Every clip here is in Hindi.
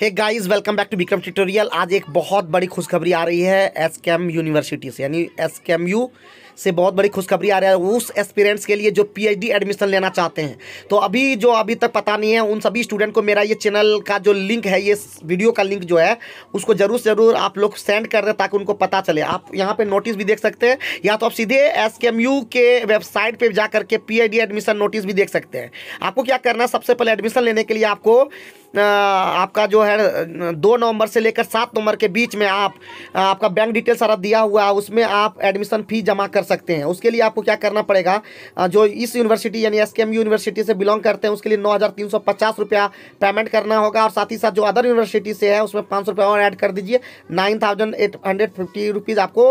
hey guys welcome back to Vikram tutorial आज एक बहुत बड़ी खुशखबरी आ रही है एस यूनिवर्सिटी से यानी एस से बहुत बड़ी खुशखबरी आ रहा है उस एस्पिरेंट्स के लिए जो पीएचडी एडमिशन लेना चाहते हैं तो अभी जो अभी तक पता नहीं है उन सभी स्टूडेंट को मेरा ये चैनल का जो लिंक है ये वीडियो का लिंक जो है उसको ज़रूर ज़रूर आप लोग सेंड कर दें ताकि उनको पता चले आप यहाँ पर नोटिस भी देख सकते हैं या तो आप सीधे एस के वेबसाइट पर जा करके पी एडमिशन नोटिस भी देख सकते हैं आपको क्या करना है सबसे पहले एडमिशन लेने के लिए आपको आपका जो है दो नवंबर से लेकर सात नवंबर के बीच में आप आपका बैंक डिटेल सारा दिया हुआ है उसमें आप एडमिशन फ़ी जमा कर सकते हैं उसके लिए आपको क्या करना पड़ेगा जो इस यूनिवर्सिटी यानी एस यूनिवर्सिटी से बिलोंग करते हैं उसके लिए नौ हज़ार पेमेंट करना होगा और साथ ही साथ जो अदर यूनिवर्सिटी से है उसमें पाँच और ऐड कर दीजिए नाइन थाउजेंड आपको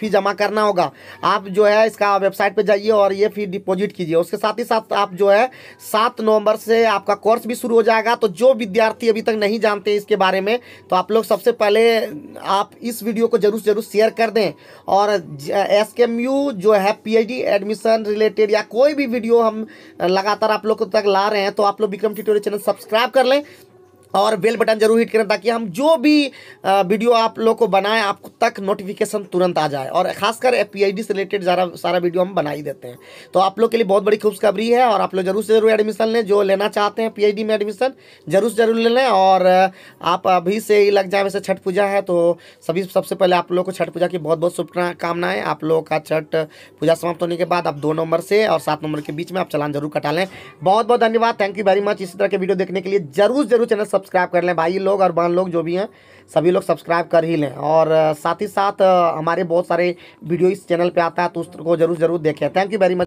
फी जमा करना होगा आप जो है इसका वेबसाइट पर जाइए और ये फी डिपॉजिट कीजिए उसके साथ ही साथ आप जो है सात नवंबर से आपका कोर्स भी शुरू हो जाएगा तो जो विद्यार्थी अभी तक नहीं जानते इसके बारे में तो आप लोग सबसे पहले आप इस वीडियो को जरूर जरूर शेयर कर दें और एस के एम यू वीडियो जो है पीएचडी एडमिशन रिलेटेड या कोई भी वीडियो हम लगातार आप लोगों तक ला रहे हैं तो आप लोग विक्रम ट्यूटोरियल चैनल सब्सक्राइब कर लें और बेल बटन जरूर हिट करें ताकि हम जो भी वीडियो आप लोग को बनाएं आप तक नोटिफिकेशन तुरंत आ जाए और खासकर पी से रिलेटेड सारा सारा वीडियो हम बना ही देते हैं तो आप लोग के लिए बहुत बड़ी खुशखबरी है और आप लोग जरूर से जरूर एडमिशन लें जो लेना चाहते हैं पी में एडमिशन जरूर से जरूर ले लें और आप अभी से ही लग जाए वैसे छठ पूजा है तो सभी सबसे पहले आप लोग को छठ पूजा की बहुत बहुत शुभकामनाएं आप लोगों का छठ पूजा समाप्त होने के बाद आप दो नंबर से और सात नंबर के बीच में आप चलान जरूर कटा लें बहुत बहुत धन्यवाद थैंक यू वेरी मच इसी तरह के वीडियो देखने के लिए जरूर जरूर चैनल सब्सक्राइब कर लें भाई लोग और बहन लोग जो भी हैं सभी लोग सब्सक्राइब कर ही लें और साथ साथ ही साथ हमारे बहुत सारे वीडियो इस चैनल पर आता है तो उसको जरूर जरूर देखें थैंक यू वेरी मच